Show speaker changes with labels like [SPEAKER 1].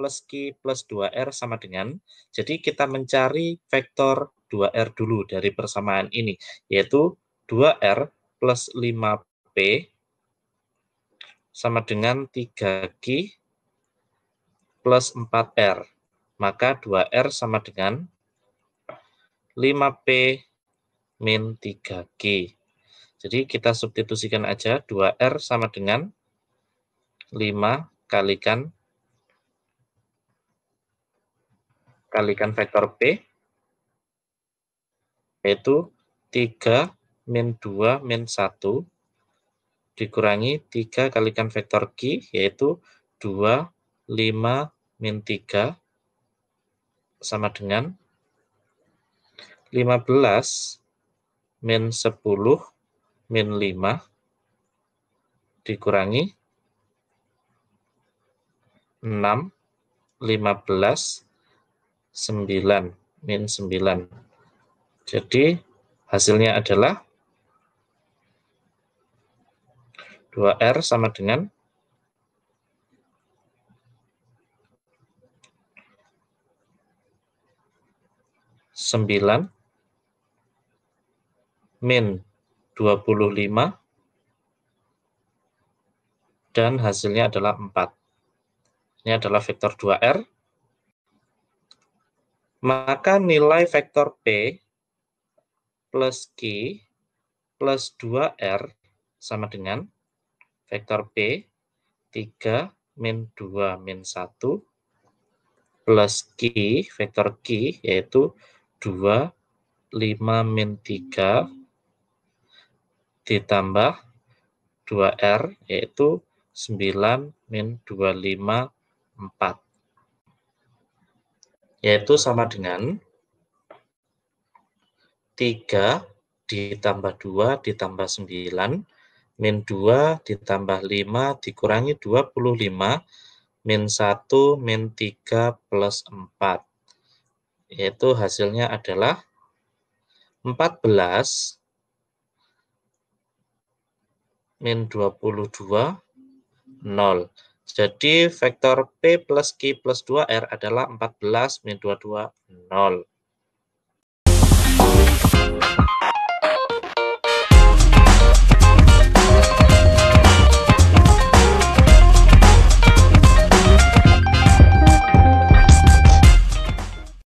[SPEAKER 1] plus Q plus 2R sama dengan. Jadi kita mencari vektor 2R dulu dari persamaan ini, yaitu 2R plus 5P sama dengan 3Q plus 4R. Maka 2R sama dengan 5P min 3Q. Jadi kita substitusikan aja 2R sama dengan 5 kalikan kalikan vektor P, yaitu 3 min 2 min 1 dikurangi 3 kalikan vektor Q, yaitu 2, 5, min 3 sama dengan 15 min 10 min 5 dikurangi 6, 15 9. Min 9. Jadi hasilnya adalah 2R sama dengan 9 min 25 dan hasilnya adalah 4. Ini adalah vektor 2R maka nilai vektor P plus Q plus 2R sama dengan vektor P 3 min 2 min 1 plus Q vektor Q yaitu 2 5 min 3 ditambah 2R yaitu 9 min 25 4 yaitu sama dengan 3 ditambah 2 ditambah 9 min 2 ditambah 5 dikurangi 25 min 1 min 3 plus 4 yaitu hasilnya adalah 14 min 22 0 jadi vektor P plus Q plus 2R adalah 14 min 22, 0.